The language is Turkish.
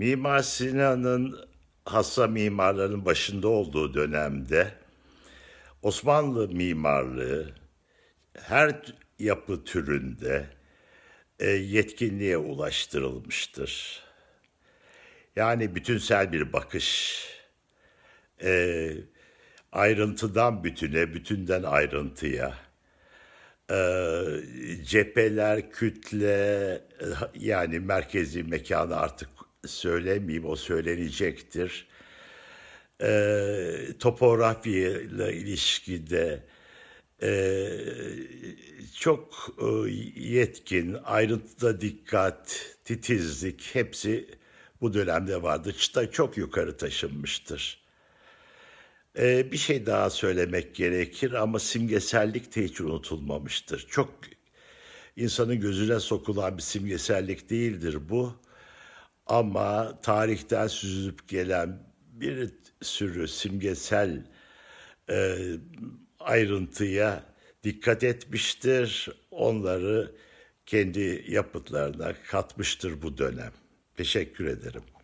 Mimar Sinan'ın hassa mimarların başında olduğu dönemde Osmanlı mimarlığı her yapı türünde e, yetkinliğe ulaştırılmıştır. Yani bütünsel bir bakış, e, ayrıntıdan bütüne, bütünden ayrıntıya, e, cepheler, kütle, yani merkezi mekanı artık söylemeyeyim o söylenecektir. E, ee, topografya ile ilişkide e, çok e, yetkin, ayrıntıda dikkat, titizlik hepsi bu dönemde vardı. Çıta çok yukarı taşınmıştır. Ee, bir şey daha söylemek gerekir ama simgesellik de hiç unutulmamıştır. Çok insanın gözüne sokulan bir simgesellik değildir bu. Ama tarihten süzüp gelen bir sürü simgesel e, ayrıntıya dikkat etmiştir. Onları kendi yapıtlarına katmıştır bu dönem. Teşekkür ederim.